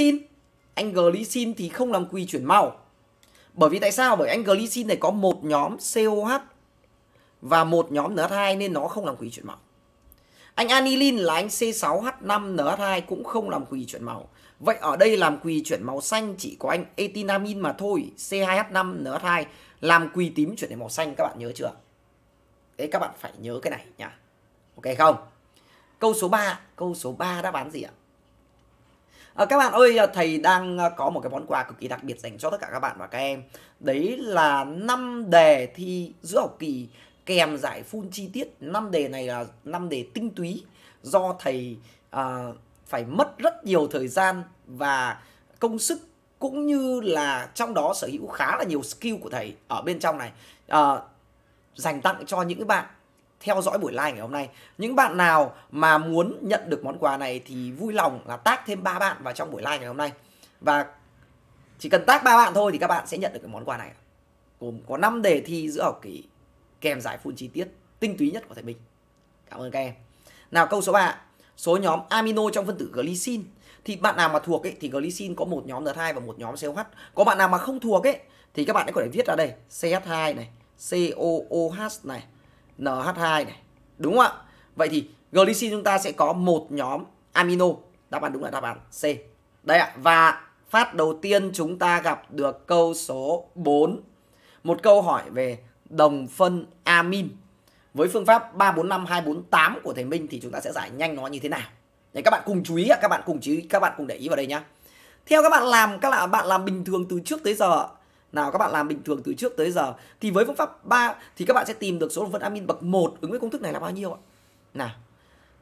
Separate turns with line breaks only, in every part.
glycin anh glycin thì không làm quy chuyển màu bởi vì tại sao bởi anh glycin này có một nhóm COH và một nhóm NH2 nên nó không làm quy chuyển màu anh anilin là anh C6H5NH2 cũng không làm quy chuyển màu Vậy ở đây làm quỳ chuyển màu xanh chỉ có anh etinamin mà thôi, C2H5NH2 làm quỳ tím chuyển thành màu xanh các bạn nhớ chưa? Đấy các bạn phải nhớ cái này nhá. Ok không? Câu số 3, câu số 3 đáp án gì ạ? à, các bạn ơi ờ, thầy đang ờ, có một cái món quà cực kỳ đặc biệt dành cho tất cả các bạn và các em đấy là 5 đề thi giữa học kỳ kèm giải phun chi tiết 5 đề này là 5 đề tinh túy do thầy à, phải mất rất nhiều thời gian và công sức cũng như là trong đó sở hữu khá là nhiều skill của thầy ở bên trong này à, dành tặng cho những bạn theo dõi buổi live ngày hôm nay. Những bạn nào mà muốn nhận được món quà này thì vui lòng là tác thêm ba bạn vào trong buổi live ngày hôm nay. Và chỉ cần tác ba bạn thôi thì các bạn sẽ nhận được cái món quà này. Gồm có 5 đề thi giữa học kỳ kèm giải full chi tiết tinh túy nhất của thầy Minh. Cảm ơn các em. Nào câu số 3, số nhóm amino trong phân tử glycine thì bạn nào mà thuộc ấy thì glycine có một nhóm nh 2 và một nhóm COH. Có bạn nào mà không thuộc ấy thì các bạn ấy có thể viết ra đây, CH2 này, COOH này, NH2 này. Đúng không ạ? Vậy thì glycine chúng ta sẽ có một nhóm amino. Đáp án đúng là đáp án C. Đây ạ. Và phát đầu tiên chúng ta gặp được câu số 4. Một câu hỏi về đồng phân amin. Với phương pháp 345248 của thầy Minh thì chúng ta sẽ giải nhanh nó như thế nào. Đấy các bạn cùng chú ý ạ, các bạn cùng chú ý, các bạn cùng để ý vào đây nhá. Theo các bạn làm các bạn làm bình thường từ trước tới giờ ạ? nào các bạn làm bình thường từ trước tới giờ thì với phương pháp 3 thì các bạn sẽ tìm được số đồng phân amin bậc 1 ứng với công thức này là bao nhiêu ạ? Nào.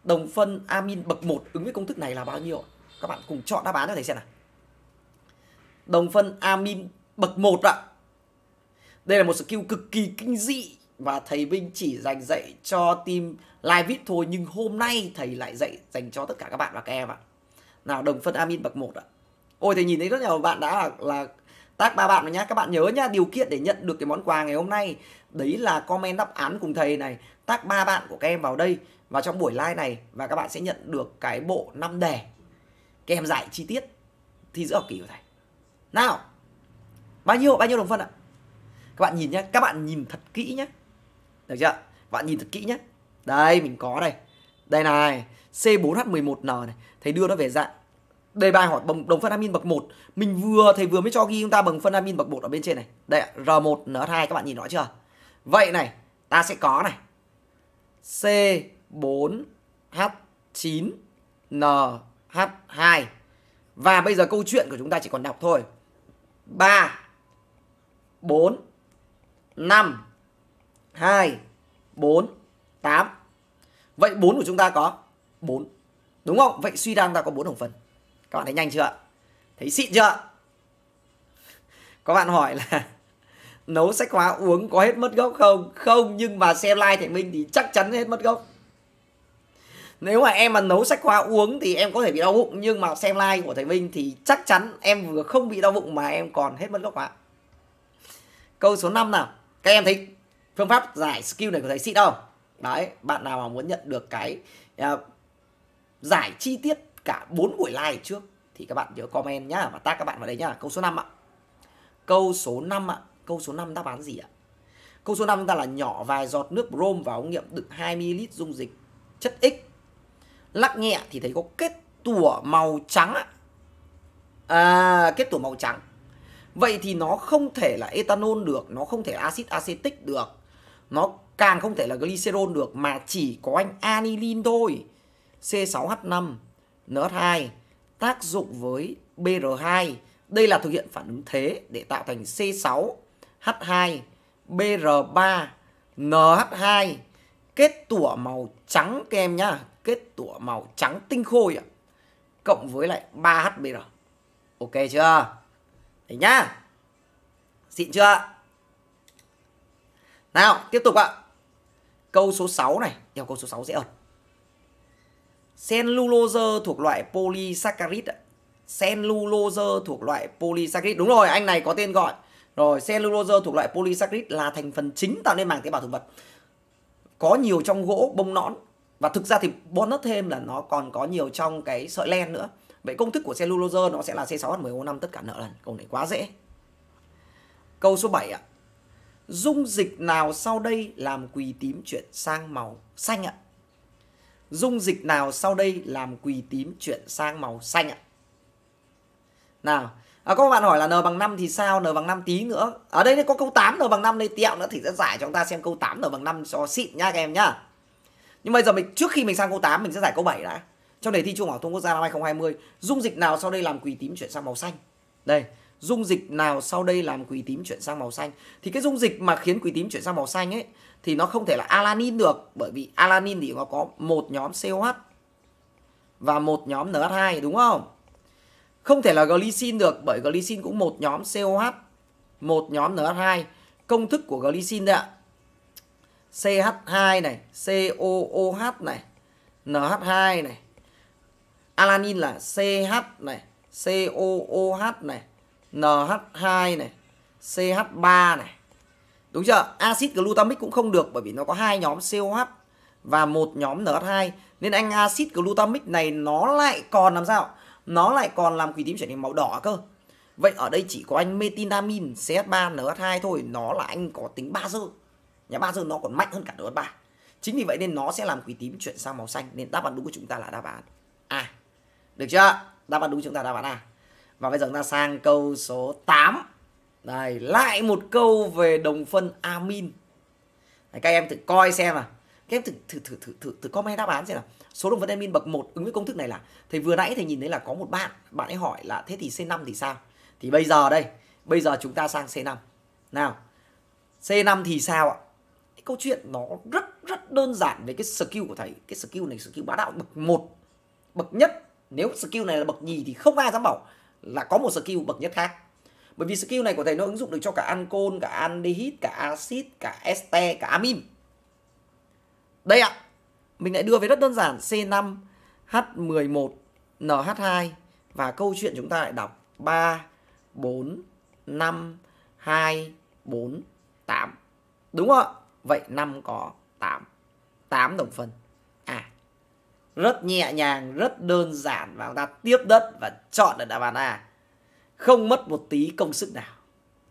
Đồng phân amin bậc 1 ứng với công thức này là bao nhiêu ạ? Các bạn cùng chọn đáp án cho thầy xem nào. Đồng phân amin bậc 1 ạ. Đây là một skill cực kỳ kinh dị và thầy Vinh chỉ dành dạy cho team live vip thôi nhưng hôm nay thầy lại dạy dành cho tất cả các bạn và các em ạ. Nào đồng phân amin bậc 1 ạ. Ôi thầy nhìn thấy rất nhiều bạn đã là, là tác ba bạn rồi nhá các bạn nhớ nhá điều kiện để nhận được cái món quà ngày hôm nay đấy là comment đáp án cùng thầy này tác ba bạn của các em vào đây và trong buổi live này và các bạn sẽ nhận được cái bộ năm đề kèm giải chi tiết thi giữa học kỳ của thầy nào bao nhiêu bao nhiêu đồng phân ạ các bạn nhìn nhá các bạn nhìn thật kỹ nhá được chưa bạn nhìn thật kỹ nhá đây mình có đây đây này C4H11N này thầy đưa nó về dạng đề bài hỏi bằng đồng phân amin bậc 1 mình vừa thầy vừa mới cho ghi chúng ta bằng phân amin bậc 1 ở bên trên này đây R1 N2 các bạn nhìn rõ chưa vậy này ta sẽ có này C4H9 NH2 và bây giờ câu chuyện của chúng ta chỉ còn đọc thôi 3 4 5 2 4 8 Vậy 4 của chúng ta có 4 Đúng không? Vậy suy ra chúng ta có 4 đồng phân các bạn thấy nhanh chưa thấy xịn chưa có bạn hỏi là nấu sách hóa uống có hết mất gốc không không nhưng mà xem like thầy minh thì chắc chắn hết mất gốc nếu mà em mà nấu sách hóa uống thì em có thể bị đau bụng nhưng mà xem like của thầy minh thì chắc chắn em vừa không bị đau bụng mà em còn hết mất gốc hóa câu số 5 nào các em thấy phương pháp giải skill này của thầy xịn không đấy bạn nào mà muốn nhận được cái uh, giải chi tiết cả bốn buổi like trước thì các bạn nhớ comment nhá và tag các bạn vào đấy nhá. Câu số 5 ạ. Câu số 5 ạ. Câu số 5 đáp án gì ạ? Câu số 5 chúng ta là nhỏ vài giọt nước brom vào ống nghiệm đựng 2 ml dung dịch chất X. Lắc nhẹ thì thấy có kết tủa màu trắng ạ. À, kết tủa màu trắng. Vậy thì nó không thể là ethanol được, nó không thể axit acetic được. Nó càng không thể là glycerol được mà chỉ có anh anilin thôi. C6H5 NH2 tác dụng với BR2. Đây là thực hiện phản ứng thế để tạo thành C6H2 BR3 NH2 kết tủa màu trắng các em nhá, kết tủa màu trắng tinh khôi ạ. Cộng với lại 3HBr. Ok chưa? Đấy nhá. Xịn chưa? Nào, tiếp tục ạ. Câu số 6 này, theo câu số 6 dễ ợt. Cellulose thuộc loại polysaccharide. Cellulose thuộc loại polysaccharide. Đúng rồi, anh này có tên gọi. Rồi, cellulose thuộc loại polysaccharide là thành phần chính tạo nên màng tế bào thực vật. Có nhiều trong gỗ, bông nõn. Và thực ra thì bonus thêm là nó còn có nhiều trong cái sợi len nữa. Vậy công thức của cellulose nó sẽ là C6H10O5 tất cả nợ lần. Câu này quá dễ. Câu số 7 ạ. Dung dịch nào sau đây làm quỳ tím chuyển sang màu xanh ạ? dung dịch nào sau đây làm quỳ tím chuyển sang màu xanh ạ? Nào, à, có bạn hỏi là n bằng 5 thì sao? n bằng 5 tí nữa. Ở đây có câu 8 n bằng 5 đây tẹo nữa thì sẽ giải cho chúng ta xem câu 8 n bằng 5 cho xịn nhá các em nhá. Nhưng bây giờ mình trước khi mình sang câu 8 mình sẽ giải câu 7 đã. Trong đề thi Trung học thông quốc gia năm 2020, dung dịch nào sau đây làm quỳ tím chuyển sang màu xanh? Đây, dung dịch nào sau đây làm quỳ tím chuyển sang màu xanh? Thì cái dung dịch mà khiến quỳ tím chuyển sang màu xanh ấy thì nó không thể là alanin được bởi vì alanin thì nó có một nhóm COH và một nhóm NH2 đúng không? Không thể là glycine được bởi glycine cũng một nhóm COH, một nhóm NH2. Công thức của glycine đấy ạ. CH2 này, COOH này, NH2 này. Alanin là CH này, COOH này, NH2 này, CH3 này. Đúng chưa? Axit glutamic cũng không được bởi vì nó có hai nhóm COH và một nhóm NH2 nên anh axit glutamic này nó lại còn làm sao? Nó lại còn làm quỷ tím trở nên màu đỏ cơ. Vậy ở đây chỉ có anh metinamin CH3NH2 thôi, nó là anh có tính ba dư, Nhà ba dư nó còn mạnh hơn cả NH3. Chính vì vậy nên nó sẽ làm quỷ tím chuyển sang màu xanh nên đáp án đúng của chúng ta là đáp án A. Được chưa? Đáp án đúng chúng ta đáp án A. Và bây giờ chúng ta sang câu số 8. Đây, lại một câu về đồng phân amin. Đấy, các em thử coi xem nào. Các em thử thử thử thử thử, thử comment đáp án xem nào. Số đồng phân amin bậc 1 ứng với công thức này là thầy vừa nãy thầy nhìn thấy là có một bạn, bạn ấy hỏi là thế thì C5 thì sao? Thì bây giờ đây, bây giờ chúng ta sang C5. Nào. C5 thì sao ạ? Cái câu chuyện nó rất rất đơn giản về cái skill của thầy. Cái skill này skill bá đạo bậc 1, bậc nhất. Nếu skill này là bậc nhì thì không ai dám bảo là có một skill bậc nhất khác bởi vì skill này của thầy nó ứng dụng được cho cả ancol cả aldehyde cả axit cả este cả amin đây ạ mình lại đưa về rất đơn giản C5 H11 NH2 và câu chuyện chúng ta lại đọc 3 4 5 2 4 8 đúng không ạ vậy 5 có 8 8 đồng phân à rất nhẹ nhàng rất đơn giản và chúng ta tiếp đất và chọn được đáp án A không mất một tí công sức nào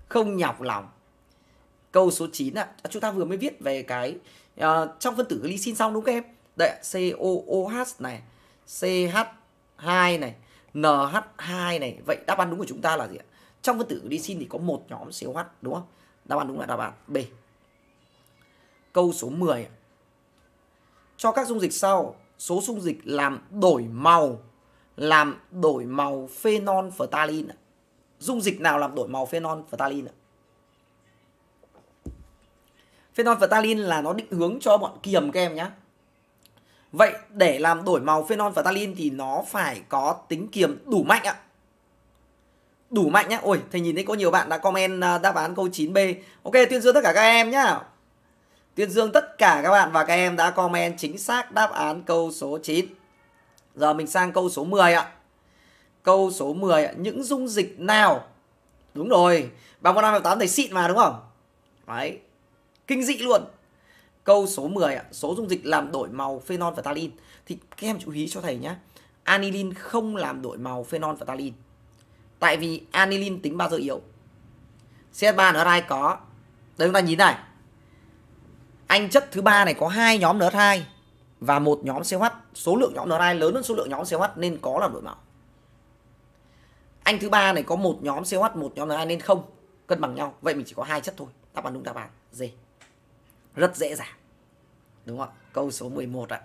không nhọc lòng câu số 9 ạ à, chúng ta vừa mới viết về cái uh, trong phân tử glycine xong đúng không em đây COOH này CH2 này NH2 này vậy đáp án đúng của chúng ta là gì ạ trong phân tử glycine thì có một nhóm COH đúng không đáp án đúng là đáp án B câu số 10 cho các dung dịch sau số dung dịch làm đổi màu làm đổi màu phenol ạ dung dịch nào làm đổi màu phenol và talin ạ? Phenol và talin là nó định hướng cho bọn kiềm các em nhé. Vậy để làm đổi màu phenol và talin thì nó phải có tính kiềm đủ mạnh ạ. Đủ mạnh nhá. Ôi, thầy nhìn thấy có nhiều bạn đã comment à, đáp án câu 9B. Ok, tuyên dương tất cả các em nhá. Tuyên dương tất cả các bạn và các em đã comment chính xác đáp án câu số 9. Giờ mình sang câu số 10 ạ. Câu số 10 những dung dịch nào? Đúng rồi, bằng con năm và tám thầy xịn mà đúng không? Đấy. Kinh dị luôn. Câu số 10 số dung dịch làm đổi màu phenol và talin thì các em chú ý cho thầy nhé. Anilin không làm đổi màu phenol và talin. Tại vì anilin tính bao giờ yếu. CH3NH2 có. đấy chúng ta nhìn này. Anh chất thứ ba này có hai nhóm nh hai và một nhóm CH. Số lượng nhóm nh hai lớn hơn số lượng nhóm CH nên có làm đổi màu anh thứ ba này có một nhóm COH một nhóm Na nên không cân bằng nhau vậy mình chỉ có hai chất thôi đáp án đúng đáp án D rất dễ dàng đúng không ạ câu số 11 ạ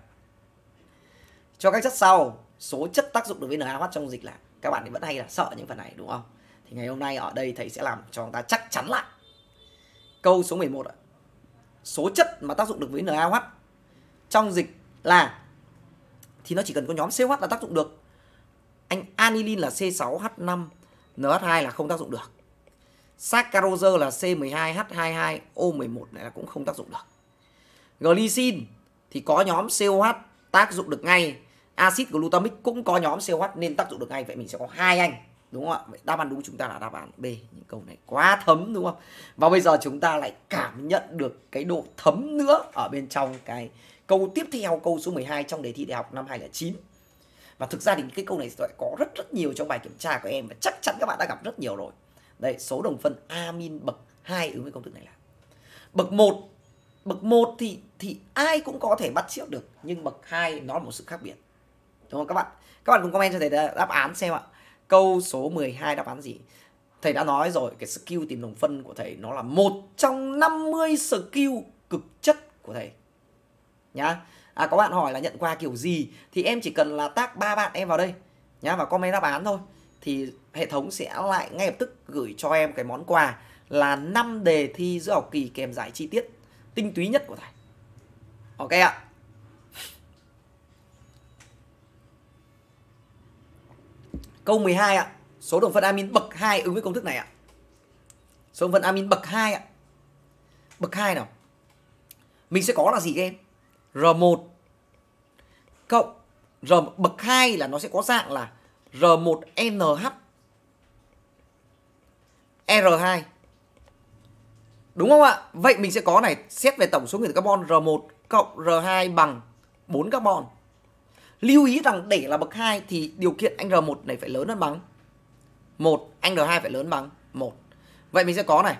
cho các chất sau số chất tác dụng đối với NaOH trong dịch là các bạn vẫn hay là sợ những phần này đúng không thì ngày hôm nay ở đây thầy sẽ làm cho chúng ta chắc chắn lại câu số 11 ạ số chất mà tác dụng được với NaOH trong dịch là thì nó chỉ cần có nhóm COH là tác dụng được anh anilin là C6H5NH2 là không tác dụng được. Saccharose là C12H22O11 này là cũng không tác dụng được. Glycine thì có nhóm COH tác dụng được ngay, axit glutamic cũng có nhóm COH nên tác dụng được ngay vậy mình sẽ có hai anh đúng không ạ? Vậy đáp án đúng chúng ta là đáp án B. Những câu này quá thấm đúng không? Và bây giờ chúng ta lại cảm nhận được cái độ thấm nữa ở bên trong cái câu tiếp theo câu số 12 trong đề thi đại học năm 2009 và thực ra thì cái câu này sẽ có rất rất nhiều trong bài kiểm tra của em và chắc chắn các bạn đã gặp rất nhiều rồi đây số đồng phân amin bậc 2 ứng với công thức này là bậc 1 bậc 1 thì thì ai cũng có thể bắt trước được nhưng bậc 2 nó là một sự khác biệt đúng không các bạn các bạn cùng comment cho thầy đáp án xem ạ câu số 12 đáp án gì thầy đã nói rồi cái skill tìm đồng phân của thầy nó là một trong 50 skill cực chất của thầy nhá à, có bạn hỏi là nhận quà kiểu gì thì em chỉ cần là tác ba bạn em vào đây nhá và comment đáp án thôi thì hệ thống sẽ lại ngay lập tức gửi cho em cái món quà là 5 đề thi giữa học kỳ kèm giải chi tiết tinh túy nhất của thầy ok ạ câu 12 ạ số đồng phân amin bậc 2 ứng với công thức này ạ số đồng phân amin bậc 2 ạ bậc 2 nào mình sẽ có là gì các em R1 cộng R bậc 2 là nó sẽ có dạng là R1NH R2 Đúng không ạ? Vậy mình sẽ có này xét về tổng số nguyên tử carbon R1 cộng R2 bằng 4 carbon. Lưu ý rằng để là bậc 2 thì điều kiện anh R1 này phải lớn hơn bằng 1, anh R2 phải lớn bằng 1. Vậy mình sẽ có này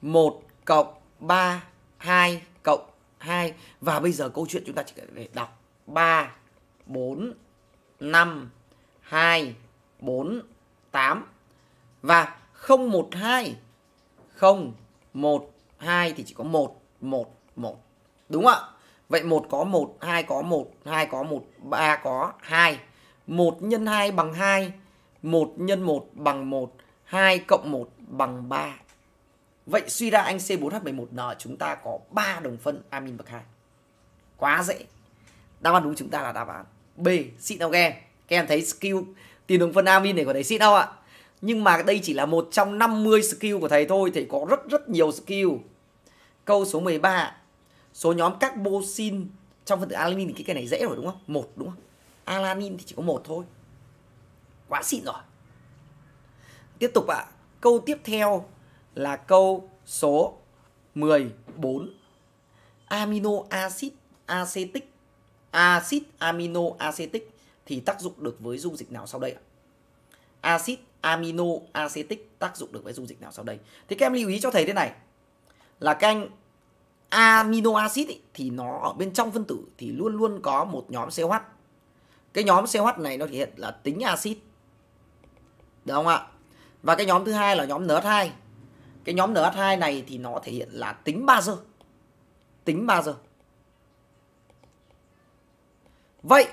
1 cộng 3 2 cộng 2 và bây giờ câu chuyện chúng ta chỉ cần để đọc 3 4 5 2 4 8 và 012 012 thì chỉ có 1 1 1 đúng không ạ? Vậy 1 có 1, 2 có 1, 2 có 1, 3 có 2. 1 nhân 2 bằng 2, 1 nhân 1 bằng 1, 2 cộng 1 bằng 3. Vậy suy ra anh C4H11N chúng ta có 3 đồng phân amin bậc 2. Quá dễ. Đáp án đúng chúng ta là đáp án B, xịn không các em? Các em thấy skill tìm đồng phân amin này của thầy xịn không ạ? Nhưng mà đây chỉ là một trong 50 skill của thầy thôi, thầy có rất rất nhiều skill. Câu số 13. Số nhóm carboxyl trong phân tử alanin thì cái, cái này dễ rồi đúng không? Một đúng không? Alanin thì chỉ có một thôi. Quá xịn rồi. Tiếp tục ạ. À, câu tiếp theo là câu số 14. Amino acid acetic acid amino acetic thì tác dụng được với dung dịch nào sau đây ạ? Acid amino acetic tác dụng được với dung dịch nào sau đây? Thế các em lưu ý cho thầy thế này là canh amino acid ý, thì nó ở bên trong phân tử thì luôn luôn có một nhóm CH. Cái nhóm CH này nó thể hiện là tính axit. Được không ạ? Và cái nhóm thứ hai là nhóm NH2 cái nhóm NH2 này thì nó thể hiện là tính 3 giờ. Tính 3 giờ. Vậy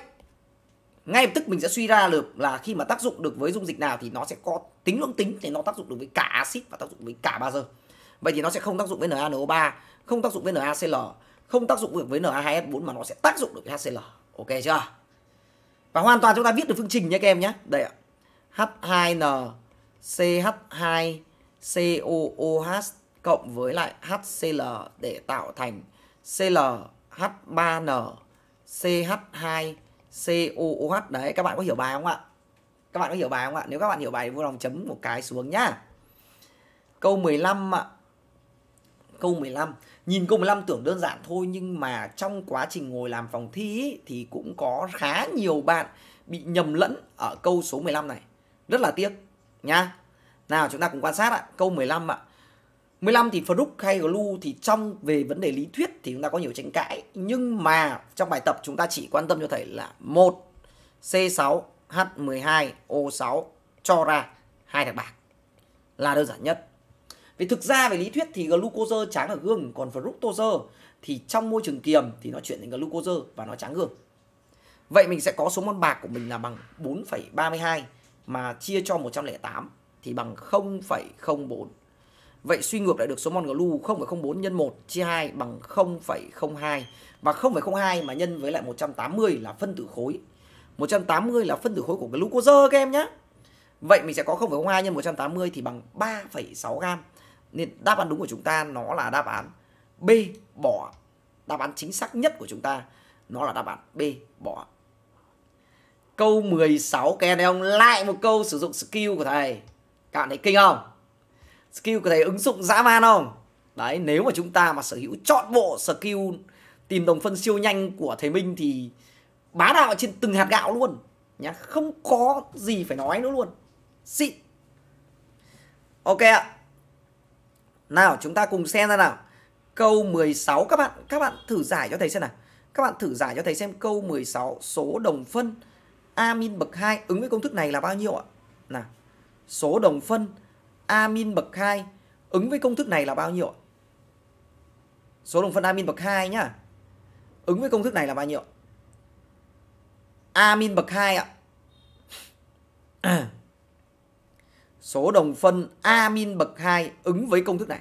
ngay lập tức mình sẽ suy ra được là khi mà tác dụng được với dung dịch nào thì nó sẽ có tính lưỡng tính thì nó tác dụng được với cả axit và tác dụng với cả ba giờ. Vậy thì nó sẽ không tác dụng với NaNO3, không tác dụng với NaCl, không tác dụng được với Na2S4 mà nó sẽ tác dụng được với HCl. Ok chưa? Và hoàn toàn chúng ta viết được phương trình nhé các em nhé. Đây ạ. H2N CH2 COOH cộng với lại HCl để tạo thành ClH3N CH2 COOH. Đấy, các bạn có hiểu bài không ạ? Các bạn có hiểu bài không ạ? Nếu các bạn hiểu bài vui lòng chấm một cái xuống nhá. Câu 15 ạ. Câu 15. Nhìn câu 15 tưởng đơn giản thôi nhưng mà trong quá trình ngồi làm phòng thi ý, thì cũng có khá nhiều bạn bị nhầm lẫn ở câu số 15 này. Rất là tiếc nhá. Nào chúng ta cùng quan sát ạ, câu 15 ạ. 15 thì Fruk hay Glu thì trong về vấn đề lý thuyết thì chúng ta có nhiều tranh cãi nhưng mà trong bài tập chúng ta chỉ quan tâm cho thầy là một C6H12O6 cho ra hai thằng bạc là đơn giản nhất. Vì thực ra về lý thuyết thì glucose tráng ở gương còn fructose thì trong môi trường kiềm thì nó chuyển thành glucose và nó tráng gương. Vậy mình sẽ có số mol bạc của mình là bằng 4,32 mà chia cho 108 thì bằng 0,04. Vậy suy ngược lại được số mol glu 0,04 nhân 1 chia 2 bằng 0,02 và 0,02 mà nhân với lại 180 là phân tử khối. 180 là phân tử khối của glucose các em nhé. Vậy mình sẽ có 0,02 nhân 180 thì bằng 3,6 gam Nên đáp án đúng của chúng ta nó là đáp án B bỏ. Đáp án chính xác nhất của chúng ta nó là đáp án B bỏ. Câu 16 các em ông Lại một câu sử dụng skill của thầy các bạn thấy kinh không skill có thể ứng dụng dã man không đấy nếu mà chúng ta mà sở hữu chọn bộ skill tìm đồng phân siêu nhanh của thế minh thì bá đạo trên từng hạt gạo luôn nhá không có gì phải nói nữa luôn xịn ok ạ nào chúng ta cùng xem ra nào câu 16 các bạn các bạn thử giải cho thầy xem nào các bạn thử giải cho thầy xem câu 16 số đồng phân amin bậc 2 ứng với công thức này là bao nhiêu ạ nào số đồng phân amin bậc 2 ứng với công thức này là bao nhiêu ạ? Số đồng phân amin bậc 2 nhá. Ứng với công thức này là bao nhiêu? Amin bậc 2 ạ. Số đồng phân amin bậc 2 ứng với công thức này.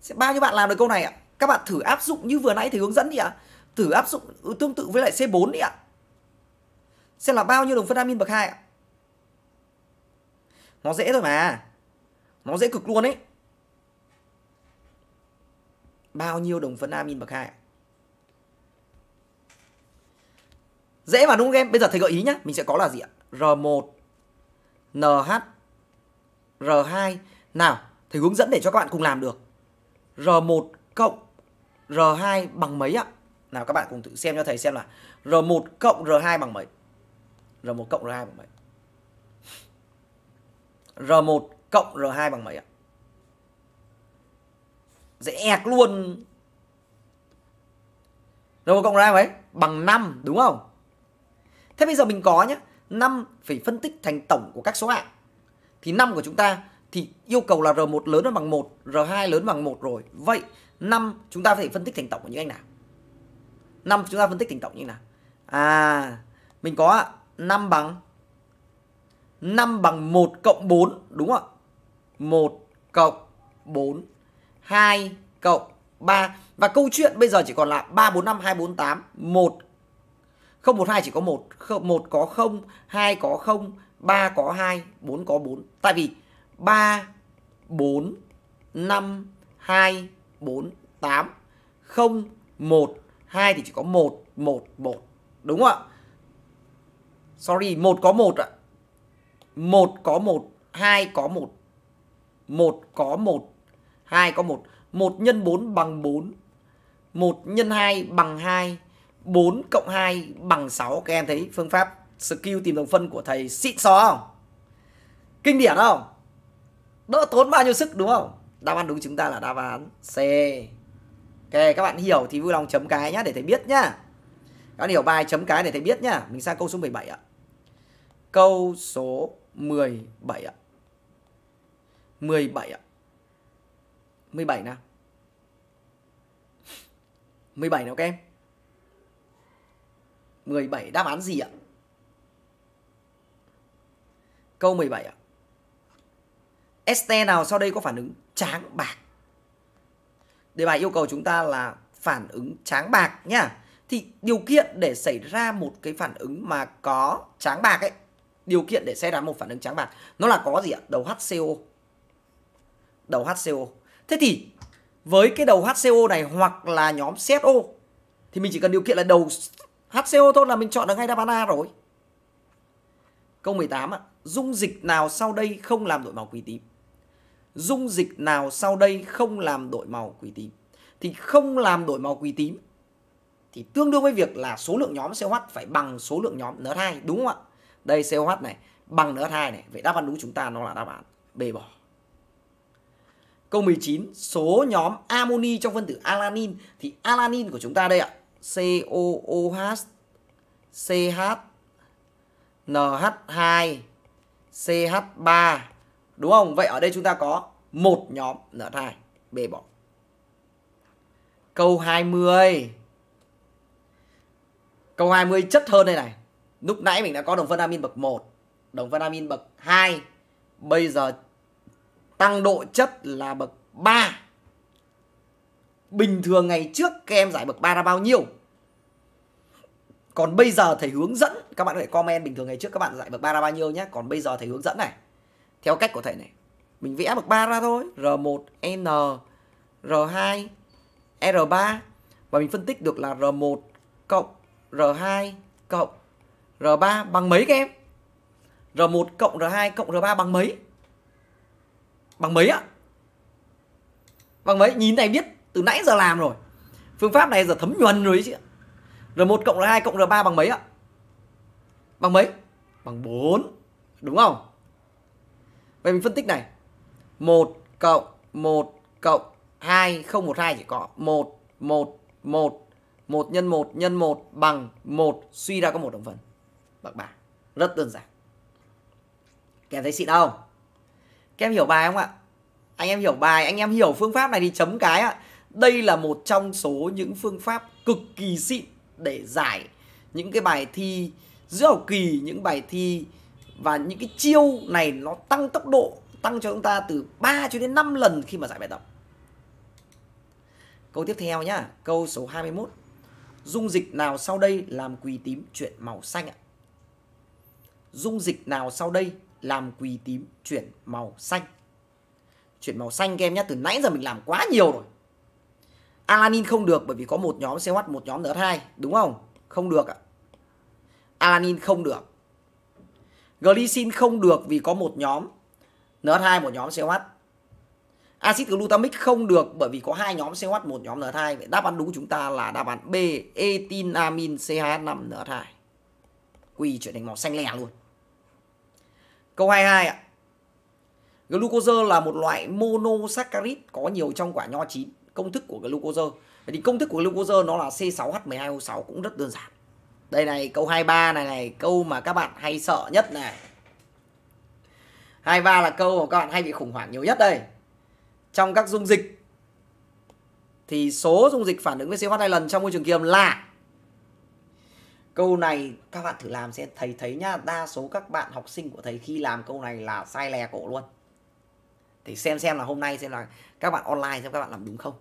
Sẽ bao nhiêu bạn làm được câu này ạ? Các bạn thử áp dụng như vừa nãy thầy hướng dẫn đi ạ. Thử áp dụng tương tự với lại C4 đi ạ. Sẽ là bao nhiêu đồng phân amin bậc 2 ạ? Nó dễ thôi mà. Nó dễ cực luôn ấy. Bao nhiêu đồng phân amin bậc 2 Dễ mà đúng không em? Bây giờ thầy gợi ý nhá. Mình sẽ có là gì ạ? R1, NH, R2. Nào, thầy hướng dẫn để cho các bạn cùng làm được. R1 cộng R2 bằng mấy ạ? Nào các bạn cùng tự xem cho thầy xem là R1 cộng R2 bằng mấy? R1 cộng R2 bằng mấy? R1 cộng R2 bằng mấy ạ? Dễ ẹc luôn. R1 cộng R2 mấy? Bằng 5 đúng không? Thế bây giờ mình có nhé. 5 phải phân tích thành tổng của các số hạng. Thì 5 của chúng ta thì yêu cầu là R1 lớn hơn bằng 1, R2 lớn bằng 1 rồi. Vậy 5 chúng ta phải phân tích thành tổng của những anh nào? 5 chúng ta phân tích thành tổng như thế nào? À, mình có 5 bằng 5 bằng 1 cộng 4 đúng không ạ? 1 cộng 4 2 cộng 3 và câu chuyện bây giờ chỉ còn lại 3 4 5 2 4 8 1 0 1 2 chỉ có 1, 1 có 0, 2 có 0, 3 có 2, 4 có 4. Tại vì 3 4 5 2 4 8 0 1 2 thì chỉ có 1 1 1. Đúng không ạ? Sorry, 1 có 1 ạ một có một hai có một một có một hai có một một nhân bốn bằng bốn một nhân hai bằng hai bốn cộng hai bằng sáu Các em thấy phương pháp skill tìm đồng phân của thầy xịn xò không? Kinh điển không? Đỡ tốn bao nhiêu sức đúng không? Đáp án đúng chúng ta là đáp án C. Ok, các bạn hiểu thì vui lòng chấm cái nhá để thầy biết nhá. Các bạn hiểu bài chấm cái để thầy biết nhá. Mình sang câu số 17 ạ. Câu số 17 ạ. 17 ạ. 17 nào. 17 nào các em. 17 đáp án gì ạ? Câu 17 ạ. Este nào sau đây có phản ứng tráng bạc? Đề bài yêu cầu chúng ta là phản ứng tráng bạc nhá. Thì điều kiện để xảy ra một cái phản ứng mà có tráng bạc ấy điều kiện để xe đán một phản ứng trắng bạc nó là có gì ạ đầu HCO đầu HCO thế thì với cái đầu HCO này hoặc là nhóm ZO thì mình chỉ cần điều kiện là đầu HCO thôi là mình chọn được ngay đáp án A rồi câu 18 ạ dung dịch nào sau đây không làm đổi màu quý tím dung dịch nào sau đây không làm đổi màu quý tím thì không làm đổi màu quý tím thì tương đương với việc là số lượng nhóm COH phải bằng số lượng nhóm N2 đúng không ạ đây COH này bằng NH2 này. Vậy đáp án đúng chúng ta nó là đáp án B bỏ. Câu 19, số nhóm amoni trong phân tử alanin thì alanin của chúng ta đây ạ, COOH CH NH2 CH3 đúng không? Vậy ở đây chúng ta có một nhóm NH2 B bỏ. Câu 20. Câu 20 chất hơn đây này. Lúc nãy mình đã có đồng phân amin bậc 1, đồng phân amin bậc 2. Bây giờ tăng độ chất là bậc 3. Bình thường ngày trước các em giải bậc 3 ra bao nhiêu? Còn bây giờ thầy hướng dẫn, các bạn có thể comment bình thường ngày trước các bạn giải bậc 3 ra bao nhiêu nhé. Còn bây giờ thầy hướng dẫn này. Theo cách của thầy này. Mình vẽ bậc 3 ra thôi. R1, N, R2, R3. Và mình phân tích được là R1 cộng R2 cộng R3 bằng mấy các em? R1 cộng R2 cộng R3 bằng mấy? Bằng mấy ạ? Bằng mấy? Nhìn này biết từ nãy giờ làm rồi. Phương pháp này giờ thấm nhuần rồi chứ. R1 cộng R2 cộng R3 bằng mấy ạ? Bằng mấy? Bằng 4. Đúng không? Vậy mình phân tích này. 1 cộng 1 cộng 2 không 1 2 chỉ có 1 1 1 1 nhân 1 nhân 1 bằng 1 suy ra có một đồng phần bậc 3. Rất đơn giản. Các thấy xịn không? Các hiểu bài không ạ? Anh em hiểu bài, anh em hiểu phương pháp này thì chấm cái ạ. Đây là một trong số những phương pháp cực kỳ xịn để giải những cái bài thi giữa học kỳ, những bài thi và những cái chiêu này nó tăng tốc độ, tăng cho chúng ta từ 3 cho đến 5 lần khi mà giải bài tập. Câu tiếp theo nhá, câu số 21. Dung dịch nào sau đây làm quỳ tím chuyển màu xanh ạ? dung dịch nào sau đây làm quỳ tím chuyển màu xanh. Chuyển màu xanh các em nhé, từ nãy giờ mình làm quá nhiều rồi. Alanin không được bởi vì có một nhóm CH, một nhóm NH2, đúng không? Không được ạ. Alanin không được. Glycine không được vì có một nhóm NH2, một nhóm CH. Acid glutamic không được bởi vì có hai nhóm CH, một nhóm NH2. Vậy đáp án đúng của chúng ta là đáp án B, etinamin CH5NH2. quỳ chuyển thành màu xanh lè luôn. Câu 22 ạ. Glucose là một loại monosaccharide có nhiều trong quả nho chín. Công thức của glucose. Vậy thì công thức của glucose nó là C6H12O6 cũng rất đơn giản. Đây này, câu 23 này này, câu mà các bạn hay sợ nhất này. 23 là câu mà các bạn hay bị khủng hoảng nhiều nhất đây. Trong các dung dịch thì số dung dịch phản ứng với CH2 lần trong môi trường kiềm là Câu này các bạn thử làm xem thầy thấy nhá, đa số các bạn học sinh của thầy khi làm câu này là sai lè cổ luôn. Thì xem xem là hôm nay xem là các bạn online xem các bạn làm đúng không.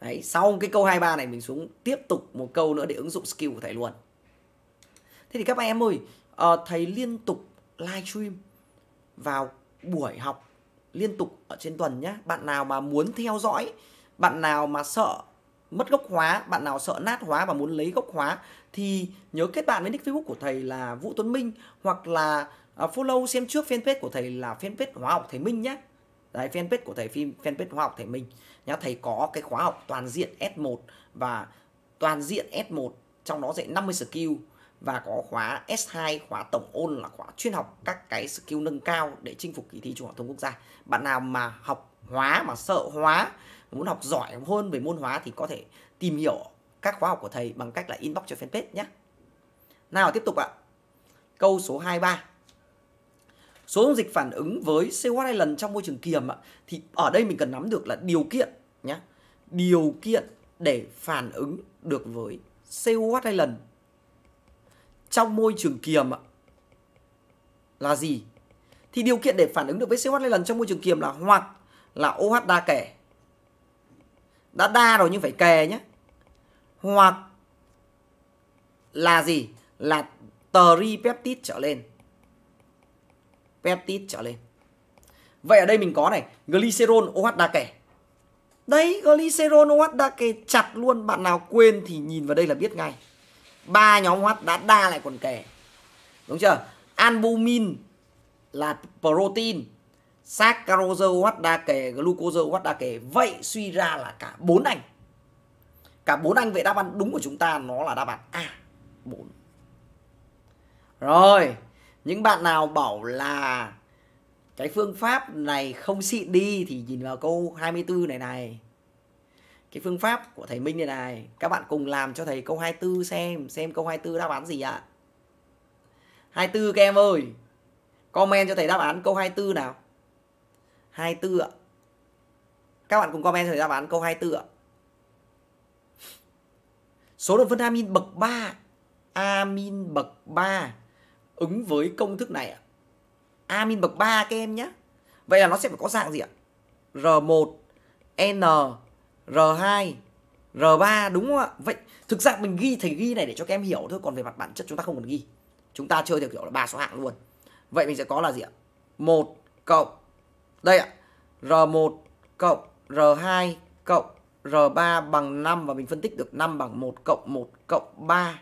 Đấy, sau cái câu 23 này mình xuống tiếp tục một câu nữa để ứng dụng skill của thầy luôn. Thế thì các bạn em ơi, ờ, thầy liên tục live stream vào buổi học liên tục ở trên tuần nhá Bạn nào mà muốn theo dõi, bạn nào mà sợ mất gốc hóa, bạn nào sợ nát hóa và muốn lấy gốc hóa thì nhớ kết bạn với nick Facebook của thầy là Vũ Tuấn Minh hoặc là à, follow xem trước fanpage của thầy là fanpage Hóa học thầy Minh nhé. Đấy, fanpage của thầy phim fanpage Hóa học thầy Minh. Nhá, thầy có cái khóa học toàn diện S1 và toàn diện S1 trong đó dạy 50 skill và có khóa S2 khóa tổng ôn là khóa chuyên học các cái skill nâng cao để chinh phục kỳ thi trung học thông quốc gia. Bạn nào mà học hóa mà sợ hóa muốn học giỏi hơn về môn hóa thì có thể tìm hiểu các khóa học của thầy bằng cách là inbox cho fanpage nhé. Nào tiếp tục ạ. Câu số 23. Số dung dịch phản ứng với co CY lần trong môi trường kiềm ạ. Thì ở đây mình cần nắm được là điều kiện nhé. Điều kiện để phản ứng được với co CY lần trong môi trường kiềm ạ. Là gì? Thì điều kiện để phản ứng được với co CY lần trong môi trường kiềm là hoặc là OH đa kề. Đã đa rồi nhưng phải kề nhé. Hoặc là gì? Là tripeptide trở lên. Peptide trở lên. Vậy ở đây mình có này, glycerol OH đa kề. Đấy, glycerol OH đa kề chặt luôn. Bạn nào quên thì nhìn vào đây là biết ngay. ba nhóm OH đã đa lại còn kề. Đúng chưa? Albumin là protein Saccharose hoặc đa kể glucose hoặc đa kề. Vậy suy ra là cả bốn anh. Cả bốn anh vậy đáp án đúng của chúng ta nó là đáp án A. 4. Rồi, những bạn nào bảo là cái phương pháp này không xịn đi thì nhìn vào câu 24 này này. Cái phương pháp của thầy Minh này này, các bạn cùng làm cho thầy câu 24 xem, xem câu 24 đáp án gì ạ. À? 24 các em ơi. Comment cho thầy đáp án câu 24 nào. 24 ạ. Các bạn cùng comment cho đáp án câu 24 ạ. Số lượng phân amin bậc 3 amin bậc 3 ứng với công thức này ạ. Amin bậc 3 các em nhé. Vậy là nó sẽ phải có dạng gì ạ? R1 N R2 R3 đúng không ạ? Vậy thực ra mình ghi thì ghi này để cho các em hiểu thôi còn về mặt bản chất chúng ta không cần ghi. Chúng ta chơi theo kiểu là ba số hạng luôn. Vậy mình sẽ có là gì ạ? 1 cộng đây ạ, R1 cộng R2 cộng R3 bằng 5 và mình phân tích được 5 bằng 1 cộng 1 cộng 3.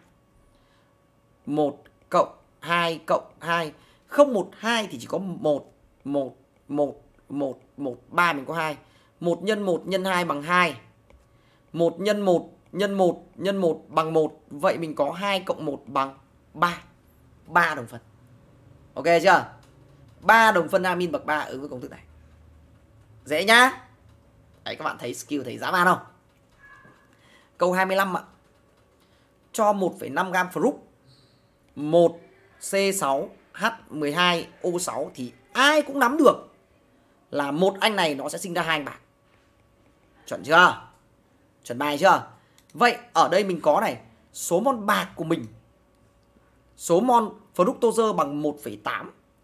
1 cộng 2 cộng 2. Không 1 2 thì chỉ có 1 1 1 1 1 3 mình có 2. 1 nhân 1 nhân 2 bằng 2. 1 nhân 1 nhân 1 nhân 1 bằng 1. Vậy mình có 2 cộng 1 bằng 3. 3 đồng phần. Ok chưa? ba đồng phân amin bậc 3 ứng với công thức này dễ nhá đấy các bạn thấy skill thấy dã man không câu 25 ạ cho 1,5 gam fruit 1 C6H12O6 thì ai cũng nắm được là một anh này nó sẽ sinh ra hai anh bạc. Chuẩn chưa? Chuẩn bài chưa? Vậy ở đây mình có này, số mon bạc của mình số mon fructose bằng 1,8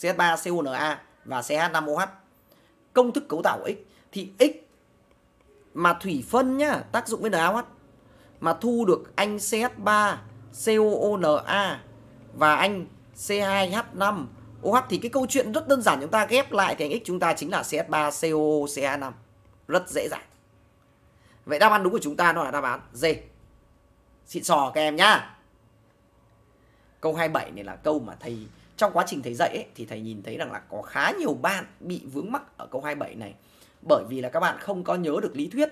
CH3CONA và CH5OH. Công thức cấu tạo của X thì X mà thủy phân nhá, tác dụng với NaOH mà thu được anh CH3COONA và anh C2H5OH thì cái câu chuyện rất đơn giản chúng ta ghép lại thì anh X chúng ta chính là CH3COOCA5. Rất dễ dàng. Vậy đáp án đúng của chúng ta nó là đáp án D. Xịn sò các em nhá. Câu 27 này là câu mà thầy trong quá trình thầy dạy ấy, thì thầy nhìn thấy rằng là có khá nhiều bạn bị vướng mắc ở câu 27 này bởi vì là các bạn không có nhớ được lý thuyết.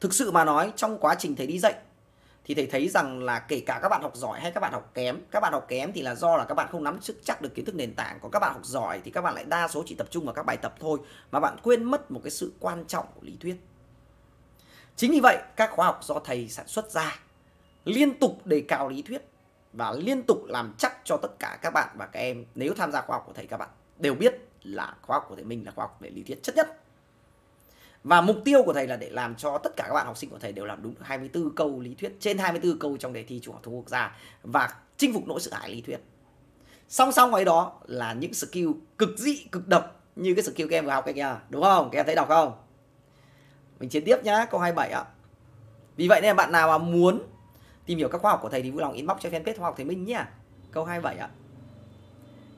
Thực sự mà nói trong quá trình thầy đi dạy thì thầy thấy rằng là kể cả các bạn học giỏi hay các bạn học kém, các bạn học kém thì là do là các bạn không nắm sức chắc được kiến thức nền tảng, còn các bạn học giỏi thì các bạn lại đa số chỉ tập trung vào các bài tập thôi mà bạn quên mất một cái sự quan trọng của lý thuyết. Chính vì vậy, các khóa học do thầy sản xuất ra liên tục đề cao lý thuyết và liên tục làm chắc cho tất cả các bạn và các em nếu tham gia khoa học của thầy các bạn đều biết là khoa học của thầy mình là khoa học về lý thuyết chất nhất. Và mục tiêu của thầy là để làm cho tất cả các bạn học sinh của thầy đều làm đúng 24 câu lý thuyết trên 24 câu trong đề thi Trung học phổ thông quốc gia và chinh phục nỗi sợ hãi lý thuyết. Song song với đó là những skill cực dị, cực độc như cái skill các em vừa học các nhà, đúng không? Các em thấy đọc không? Mình chiến tiếp nhá, câu 27 ạ. Vì vậy nên bạn nào mà muốn Tìm hiểu các khoa học của thầy thì vui lòng inbox cho fanpage Khoa học Thầy Minh nhé. Câu 27 ạ.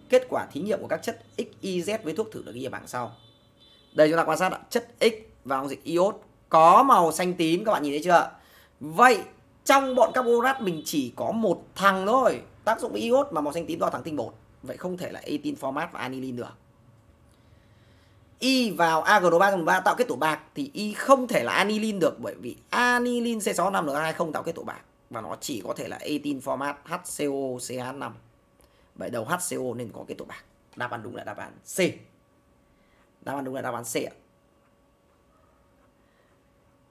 Kết quả thí nghiệm của các chất XYZ với thuốc thử được ghi ở bảng sau. Đây chúng ta quan sát ạ, chất X và ông dịch iốt có màu xanh tím các bạn nhìn thấy chưa? Vậy trong bọn carbohydrate mình chỉ có một thằng thôi, tác dụng iốt mà màu xanh tím đo thằng tinh bột. Vậy không thể là etin format và anilin được. Y vào AgN3 3 tạo kết tổ bạc thì Y không thể là anilin được bởi vì anilin c 65 n không tạo kết tổ bạc và nó chỉ có thể là 18 format HCO CH5 vậy đầu HCO nên có cái tổ bạc đáp án đúng là đáp án C đáp án đúng là đáp án C ạ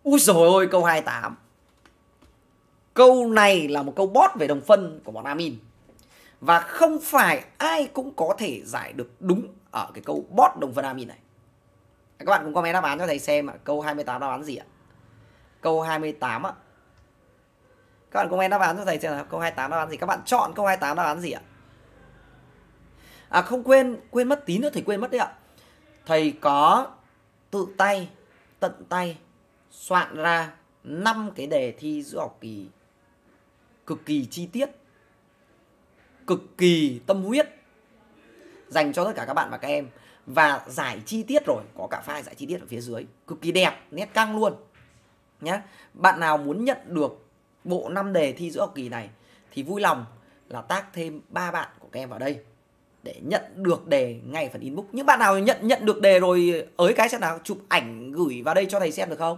Úi dồi ôi câu 28 Câu này là một câu bót về đồng phân của bọn Amin Và không phải ai cũng có thể giải được đúng ở cái câu bót đồng phân Amin này Các bạn cũng comment đáp án cho thầy xem ạ Câu 28 đáp án gì ạ Câu 28 ạ các bạn comment đáp án cho thầy xem là câu 28 đáp án gì. Các bạn chọn câu 28 đáp án gì ạ? À không quên, quên mất tí nữa thầy quên mất đấy ạ. Thầy có tự tay, tận tay soạn ra 5 cái đề thi giữa học kỳ cực kỳ chi tiết, cực kỳ tâm huyết dành cho tất cả các bạn và các em và giải chi tiết rồi có cả file giải chi tiết ở phía dưới cực kỳ đẹp nét căng luôn nhé bạn nào muốn nhận được bộ 5 đề thi giữa học kỳ này thì vui lòng là tác thêm ba bạn của các em vào đây để nhận được đề ngay phần inbox. Những bạn nào nhận nhận được đề rồi ới cái xem nào chụp ảnh gửi vào đây cho thầy xem được không?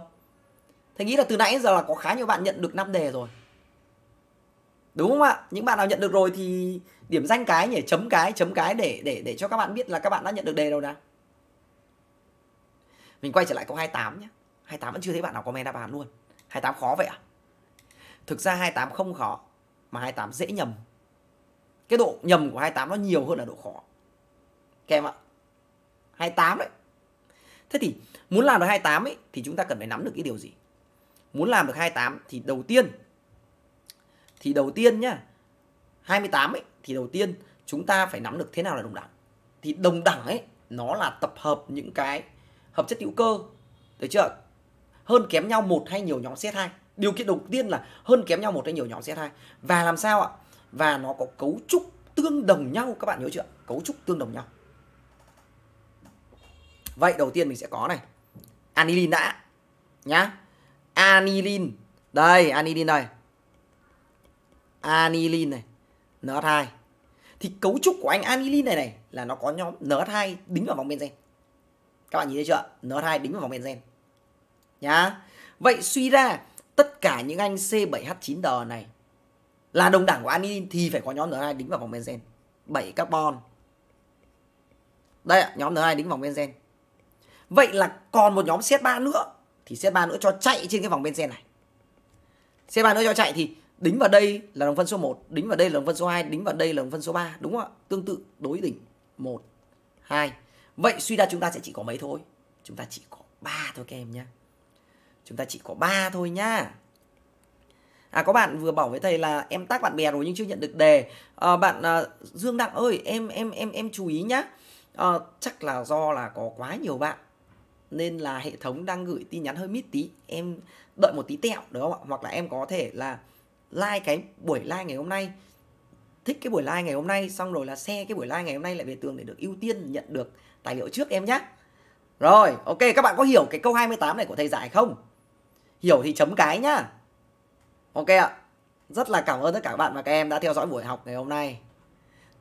Thầy nghĩ là từ nãy giờ là có khá nhiều bạn nhận được 5 đề rồi. Đúng không ạ? Những bạn nào nhận được rồi thì điểm danh cái nhỉ, chấm cái, chấm cái để để để cho các bạn biết là các bạn đã nhận được đề rồi nào. Mình quay trở lại câu 28 nhé. 28 vẫn chưa thấy bạn nào comment đáp án luôn. 28 khó vậy à? Thực ra 28 không khó mà 28 dễ nhầm. Cái độ nhầm của 28 nó nhiều hơn là độ khó. Các em ạ. 28 đấy. Thế thì muốn làm được 28 ấy thì chúng ta cần phải nắm được cái điều gì? Muốn làm được 28 thì đầu tiên thì đầu tiên nhá, 28 ấy thì đầu tiên chúng ta phải nắm được thế nào là đồng đẳng. Thì đồng đẳng ấy nó là tập hợp những cái hợp chất hữu cơ, được chưa? Hơn kém nhau một hay nhiều nhóm xét 2 điều kiện đầu tiên là hơn kém nhau một hay nhiều nhóm Z2 và làm sao ạ và nó có cấu trúc tương đồng nhau các bạn nhớ chưa cấu trúc tương đồng nhau vậy đầu tiên mình sẽ có này anilin đã nhá anilin đây anilin đây anilin này NH2 thì cấu trúc của anh anilin này này là nó có nhóm NH2 đính vào vòng benzen các bạn nhìn thấy chưa NH2 đính vào vòng benzen nhá vậy suy ra tất cả những anh C7H9D này là đồng đẳng của anilin thì phải có nhóm N2 đính vào vòng benzen 7 carbon. Đây ạ, nhóm N2 đính vòng benzen. Vậy là còn một nhóm Z3 nữa thì Z3 nữa cho chạy trên cái vòng benzen này. Z3 nữa cho chạy thì đính vào đây là đồng phân số 1, đính vào đây là đồng phân số 2, đính vào đây là đồng phân số 3, đúng không ạ? Tương tự đối đỉnh 1 2. Vậy suy ra chúng ta sẽ chỉ có mấy thôi? Chúng ta chỉ có 3 thôi các em nhé. Chúng ta chỉ có 3 thôi nhá. À có bạn vừa bảo với thầy là em tác bạn bè rồi nhưng chưa nhận được đề. À, bạn à, Dương Đặng ơi, em em em em chú ý nhá. À, chắc là do là có quá nhiều bạn nên là hệ thống đang gửi tin nhắn hơi mít tí. Em đợi một tí tẹo được không ạ? Hoặc là em có thể là like cái buổi like ngày hôm nay thích cái buổi like ngày hôm nay xong rồi là share cái buổi like ngày hôm nay lại về tường để được ưu tiên nhận được tài liệu trước em nhé. Rồi, ok các bạn có hiểu cái câu 28 này của thầy giải không? Hiểu thì chấm cái nhá. Ok ạ. Rất là cảm ơn tất cả các bạn và các em đã theo dõi buổi học ngày hôm nay.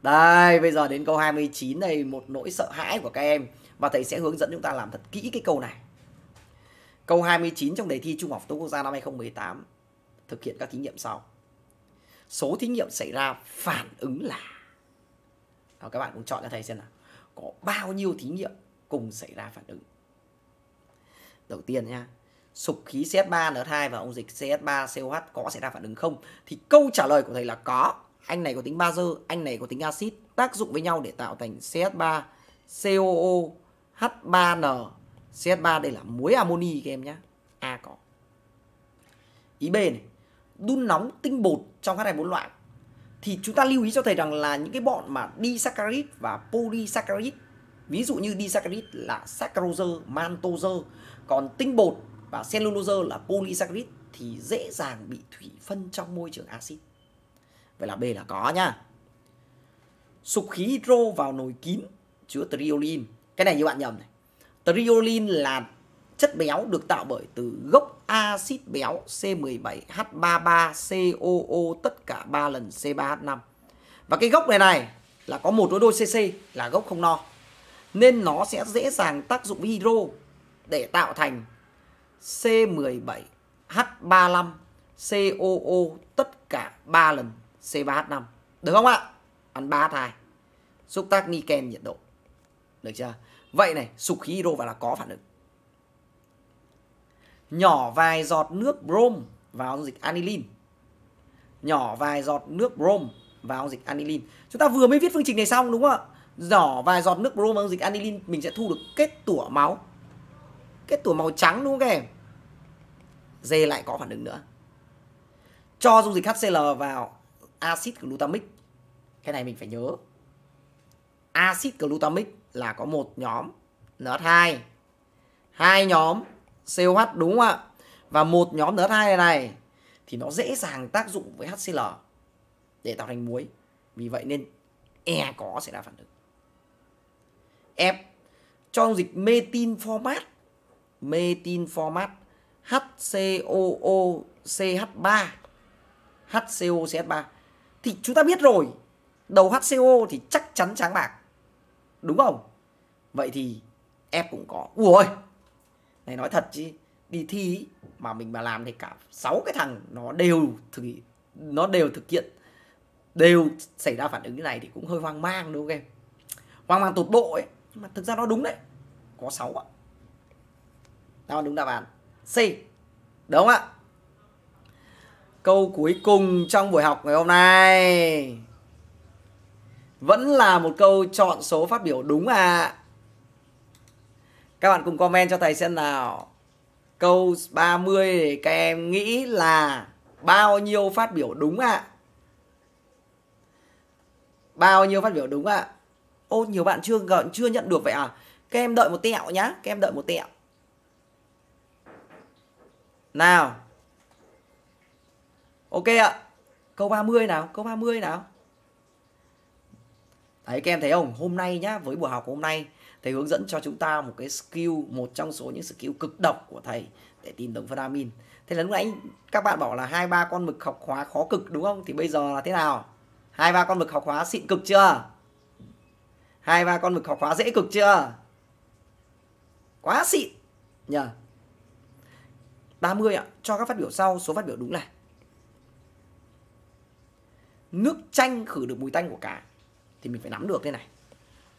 Đây, bây giờ đến câu 29 này một nỗi sợ hãi của các em và thầy sẽ hướng dẫn chúng ta làm thật kỹ cái câu này. Câu 29 trong đề thi Trung học Tốt quốc gia năm 2018 thực hiện các thí nghiệm sau. Số thí nghiệm xảy ra phản ứng là Đó, các bạn cũng chọn cho thầy xem nào. Có bao nhiêu thí nghiệm cùng xảy ra phản ứng. Đầu tiên nha, sục khí cs 3 N2 và ông dịch cs 3 COH có xảy ra phản ứng không? Thì câu trả lời của thầy là có. Anh này có tính bazơ, anh này có tính axit tác dụng với nhau để tạo thành cs 3 COO H3N cs 3 đây là muối amoni các em nhé. A có. Ý B này, đun nóng tinh bột trong các này bốn loại thì chúng ta lưu ý cho thầy rằng là những cái bọn mà disaccharide và polysaccharide ví dụ như disaccharide là saccharose, maltose còn tinh bột và cellulose là polysaccharide thì dễ dàng bị thủy phân trong môi trường axit. Vậy là B là có nha. Sục khí hydro vào nồi kín chứa triolin. Cái này như bạn nhầm này. Triolin là chất béo được tạo bởi từ gốc axit béo C17H33COO tất cả 3 lần C3H5. Và cái gốc này này là có một đối đôi CC là gốc không no. Nên nó sẽ dễ dàng tác dụng với hydro để tạo thành C17H35 COO tất cả 3 lần C3H5 được không ạ ăn 3 thai xúc tác niken nhiệt độ được chưa vậy này sục khí hydro và là có phản ứng nhỏ vài giọt nước brom vào dung dịch aniline nhỏ vài giọt nước brom vào dung dịch aniline chúng ta vừa mới viết phương trình này xong đúng không ạ nhỏ vài giọt nước brom vào dung dịch aniline mình sẽ thu được kết tủa máu kết tủa màu trắng đúng không các em G lại có phản ứng nữa. Cho dung dịch HCl vào axit glutamic. Cái này mình phải nhớ. Axit glutamic là có một nhóm NH2, hai nhóm COH đúng không ạ? Và một nhóm NH2 này này thì nó dễ dàng tác dụng với HCl để tạo thành muối. Vì vậy nên E có sẽ là phản ứng. F cho dung dịch metin format metin format HCOOCH3 HCOCH3 thì chúng ta biết rồi đầu HCO thì chắc chắn tráng bạc đúng không vậy thì F cũng có ui này nói thật chứ đi thi mà mình mà làm thì cả sáu cái thằng nó đều thực nó đều thực hiện đều xảy ra phản ứng như này thì cũng hơi hoang mang đúng không em hoang mang tột độ ấy nhưng mà thực ra nó đúng đấy có 6 ạ đó đúng đáp án C. Đúng không ạ? Câu cuối cùng trong buổi học ngày hôm nay vẫn là một câu chọn số phát biểu đúng à. Các bạn cùng comment cho thầy xem nào. Câu 30 thì các em nghĩ là bao nhiêu phát biểu đúng ạ? À? Bao nhiêu phát biểu đúng ạ? À? Ô nhiều bạn chưa chưa nhận được vậy à? Các em đợi một tẹo nhá, các em đợi một tẹo. Nào. Ok ạ. Câu 30 nào, câu 30 nào. Đấy các em thấy không? Hôm nay nhá, với buổi học hôm nay thầy hướng dẫn cho chúng ta một cái skill, một trong số những skill cực độc của thầy để tìm đồng phân Thế là lúc nãy các bạn bảo là hai ba con mực học hóa khó cực đúng không? Thì bây giờ là thế nào? Hai ba con mực học hóa xịn cực chưa? Hai ba con mực học hóa dễ cực chưa? Quá xịn nhờ. Yeah. 80 ạ, cho các phát biểu sau số phát biểu đúng này. Nước chanh khử được mùi tanh của cá thì mình phải nắm được thế này.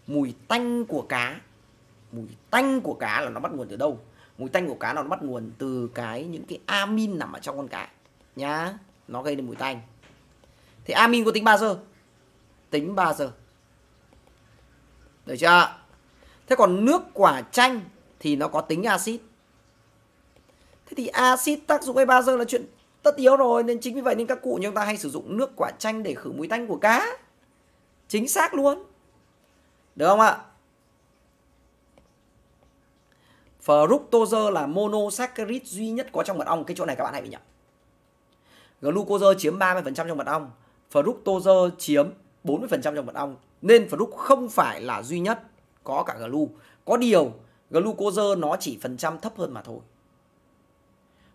Mùi tanh của cá, mùi tanh của cá là nó bắt nguồn từ đâu? Mùi tanh của cá nó bắt nguồn từ cái những cái amin nằm ở trong con cá nhá, nó gây nên mùi tanh. Thì amin có tính bao giờ? Tính bao giờ? Được chưa? Thế còn nước quả chanh thì nó có tính axit thì axit tác dụng với bazơ là chuyện tất yếu rồi nên chính vì vậy nên các cụ chúng ta hay sử dụng nước quả chanh để khử mùi tanh của cá chính xác luôn được không ạ fructose là monosaccharide duy nhất có trong mật ong cái chỗ này các bạn hãy bị nhầm glucose chiếm 30% trong mật ong fructose chiếm 40% trong mật ong nên fruct không phải là duy nhất có cả glu có điều glucose nó chỉ phần trăm thấp hơn mà thôi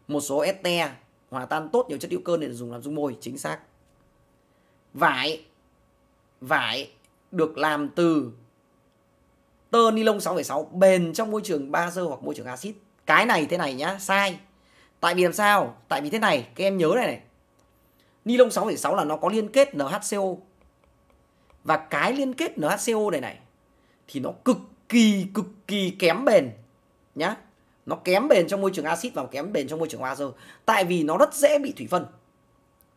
một số este à, hòa tan tốt nhiều chất hữu cơ để dùng làm dung môi chính xác vải vải được làm từ tơ ni lông 6,6 bền trong môi trường bazơ hoặc môi trường axit cái này thế này nhá sai tại vì làm sao tại vì thế này các em nhớ này này ni lông 6,6 là nó có liên kết NHCO và cái liên kết NHCO này này thì nó cực kỳ cực kỳ kém bền nhá nó kém bền trong môi trường axit và kém bền trong môi trường bazơ tại vì nó rất dễ bị thủy phân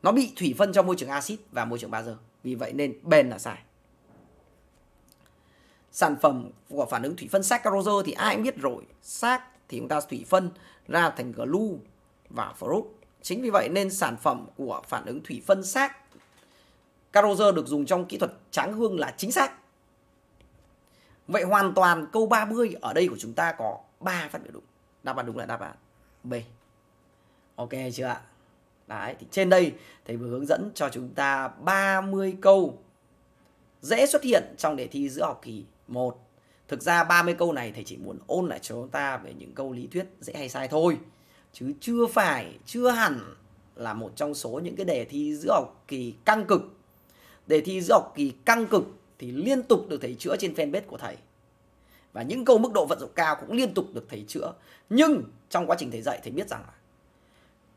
nó bị thủy phân trong môi trường axit và môi trường bazơ vì vậy nên bền là sai sản phẩm của phản ứng thủy phân saccharose thì ai cũng biết rồi sac thì chúng ta thủy phân ra thành glu và fructose, chính vì vậy nên sản phẩm của phản ứng thủy phân sac carose được dùng trong kỹ thuật tráng hương là chính xác vậy hoàn toàn câu 30 ở đây của chúng ta có 3 phát biểu đúng đáp án đúng là đáp án B ok chưa ạ đấy thì trên đây thầy vừa hướng dẫn cho chúng ta 30 câu dễ xuất hiện trong đề thi giữa học kỳ 1 thực ra 30 câu này thầy chỉ muốn ôn lại cho chúng ta về những câu lý thuyết dễ hay sai thôi chứ chưa phải chưa hẳn là một trong số những cái đề thi giữa học kỳ căng cực đề thi giữa học kỳ căng cực thì liên tục được thầy chữa trên fanpage của thầy và những câu mức độ vận dụng cao cũng liên tục được thầy chữa nhưng trong quá trình thầy dạy thầy biết rằng là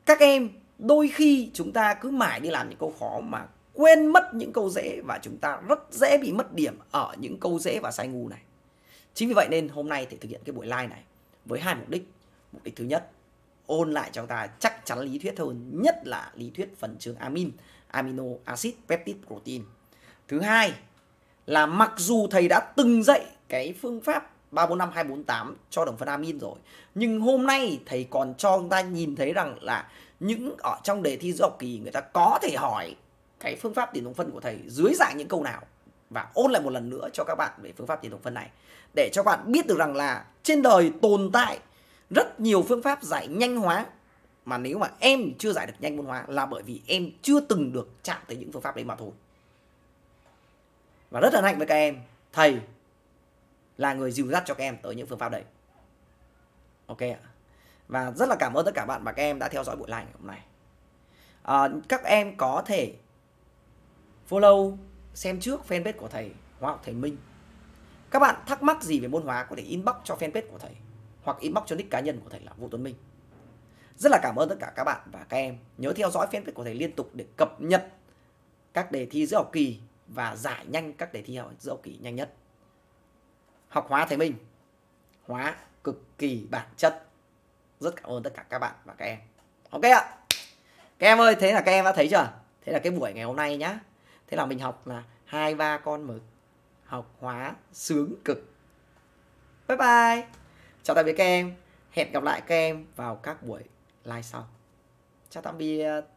các em đôi khi chúng ta cứ mãi đi làm những câu khó mà quên mất những câu dễ và chúng ta rất dễ bị mất điểm ở những câu dễ và sai ngu này chính vì vậy nên hôm nay thầy thực hiện cái buổi live này với hai mục đích mục đích thứ nhất ôn lại cho ta chắc chắn lý thuyết hơn nhất là lý thuyết phần trường amin amino acid peptide protein thứ hai là mặc dù thầy đã từng dạy cái phương pháp 345248 cho đồng phân amin rồi. Nhưng hôm nay thầy còn cho chúng ta nhìn thấy rằng là những ở trong đề thi giữa học kỳ người ta có thể hỏi cái phương pháp tiền đồng phân của thầy dưới dạng những câu nào và ôn lại một lần nữa cho các bạn về phương pháp tiền đồng phân này để cho các bạn biết được rằng là trên đời tồn tại rất nhiều phương pháp giải nhanh hóa mà nếu mà em chưa giải được nhanh môn hóa là bởi vì em chưa từng được chạm tới những phương pháp đấy mà thôi. Và rất là hạnh với các em, thầy là người dìu dắt cho các em tới những phương pháp đấy ok ạ và rất là cảm ơn tất cả bạn và các em đã theo dõi buổi live ngày hôm nay à, các em có thể follow xem trước fanpage của thầy hóa học thầy minh các bạn thắc mắc gì về môn hóa có thể inbox cho fanpage của thầy hoặc inbox cho nick cá nhân của thầy là vũ tuấn minh rất là cảm ơn tất cả các bạn và các em nhớ theo dõi fanpage của thầy liên tục để cập nhật các đề thi giữa học kỳ và giải nhanh các đề thi giữa học kỳ nhanh nhất học hóa thấy mình hóa cực kỳ bản chất rất cảm ơn tất cả các bạn và các em ok ạ các em ơi thế là các em đã thấy chưa thế là cái buổi ngày hôm nay nhá thế là mình học là hai ba con mực học hóa sướng cực bye bye chào tạm biệt các em hẹn gặp lại các em vào các buổi live sau chào tạm biệt